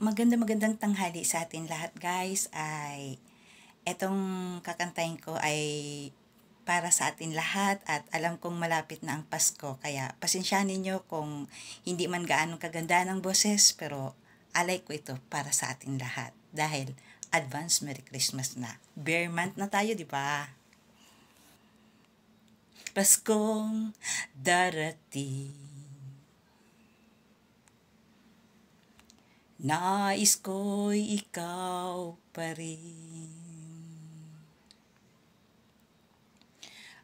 maganda magandang tanghali sa atin lahat guys ay etong kakantahin ko ay para sa atin lahat at alam kong malapit na ang Pasko kaya pasensyahan ninyo kung hindi man gaano kaganda ng boses pero alay ko ito para sa atin lahat dahil advance Merry Christmas na. Bear month na tayo, di ba? Paskong darating Nais ko'y ikaw pa rin.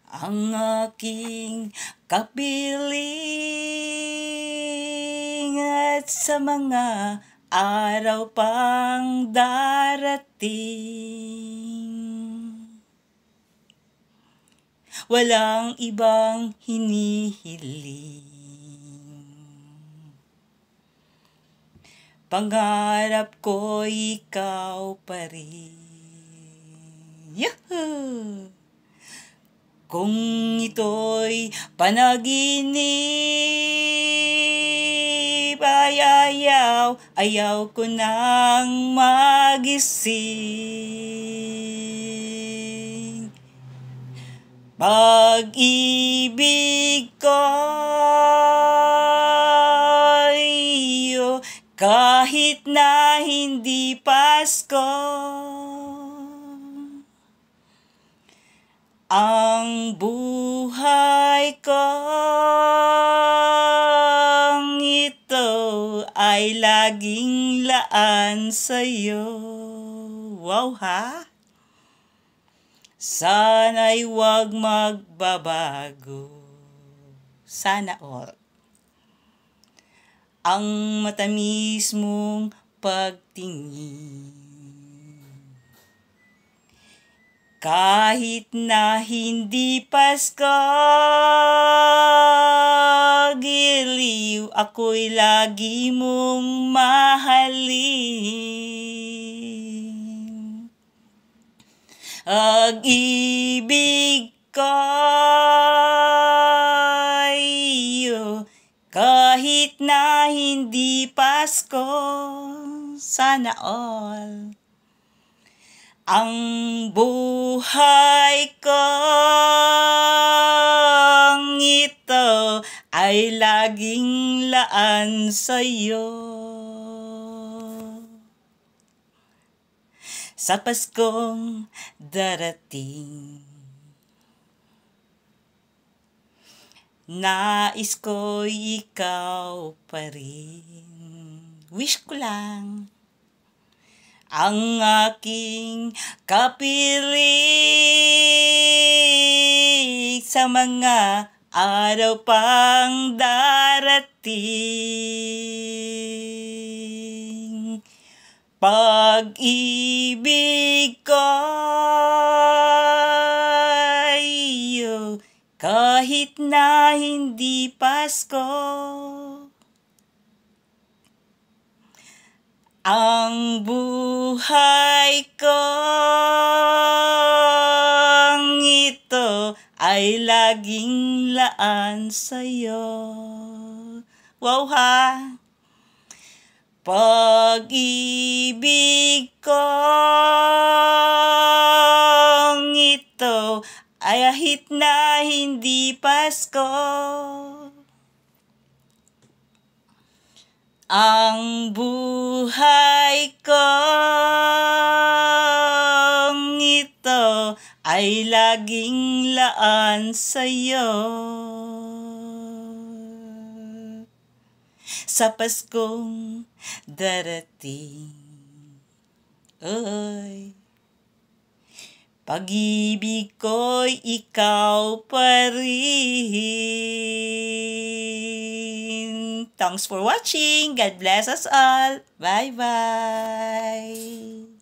Ang aking kapiling at sa mga araw pang darating. Walang ibang hinihiling Pangarap ko ikaw pa rin. Yahoo! Kung ito'y panaginip, ay ayaw, ayaw ko nang magising. Pag-ibig ang buhay kong ito ay laging laan sa iyo. Wow ha? Sana'y wag magbabago. Sana all. Ang matamis mong pagtingin Kahit na hindi Pasko, giliw ako'y lagi mong mahalin. Ang ibig ko'y kahit na hindi Pasko, sana all. Ang buhay buhay kong ito ay laging laan sa'yo. Sa Paskong darating. Nais ko ikaw pa rin. Wish ko lang ang aking kapiling sa mga araw pang darating. Pag-ibig kayo kahit na hindi Pasko. Ang buhay kong ito ay laging laan sa'yo. Wow ha! Pag-ibig kong ito ay ahit na hindi Pasko. Ang buhay buhay kong ito ay laging laan sa'yo. Sa Paskong darating. Oy. Pag-ibig ko'y ikaw pa rin. Thanks for watching. God bless us all. Bye-bye.